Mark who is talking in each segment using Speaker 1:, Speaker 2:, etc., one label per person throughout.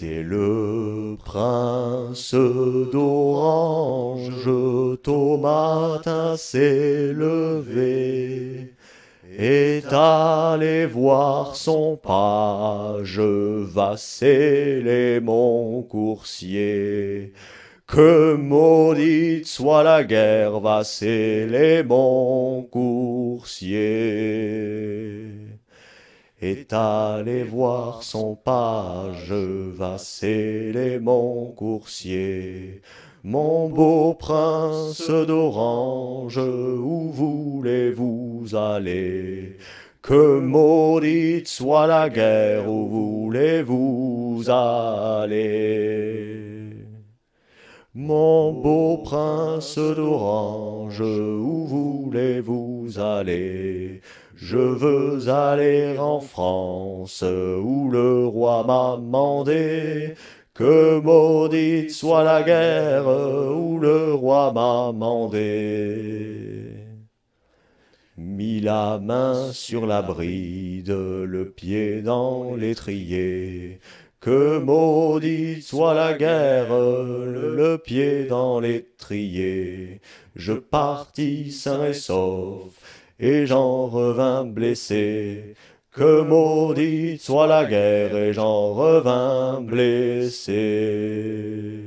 Speaker 1: C'est le prince d'orange, tôt matin s'est levé, est allé voir son page, vasser les mon coursiers. Que maudite soit la guerre, vasser les mon coursiers. Allez voir son page sceller mon coursier. Mon beau prince d'Orange, où voulez-vous aller Que maudite soit la guerre, où voulez-vous aller mon beau prince d'orange, où voulez-vous aller Je veux aller en France, où le roi m'a mandé. Que maudite soit la guerre, où le roi m'a mandé. Mis la main sur la bride, le pied dans l'étrier, que maudite soit la guerre, le, pied dans l'étrier. Je partis sain et sauf, et j'en revins blessé. Que maudite soit la guerre, et j'en revins blessé.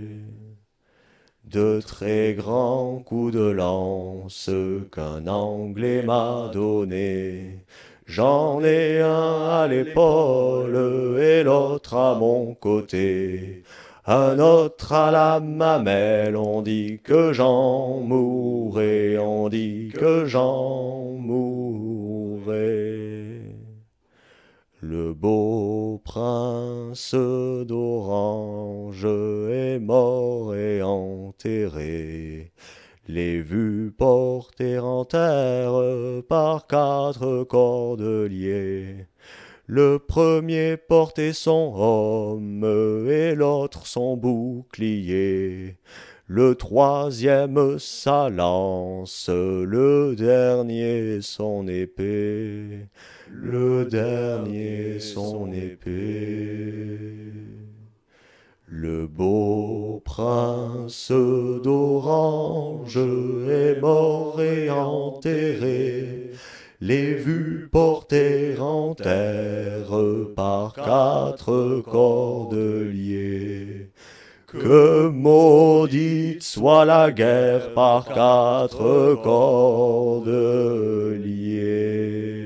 Speaker 1: De très grands coups de lance qu'un Anglais m'a donnés J'en ai un à l'épaule et l'autre à mon côté. Un autre à la mamelle, on dit que j'en mourrai, on dit que j'en mourrai. Le beau prince d'Orange est mort et enterré. Les vues en terre par quatre cordeliers. Le premier portait son homme et l'autre son bouclier. Le troisième sa lance, le dernier son épée, le dernier son épée. Le beau prince d'Orange est mort et enterré, les vues portées en terre par quatre cordeliers. Que maudite soit la guerre par quatre cordeliers.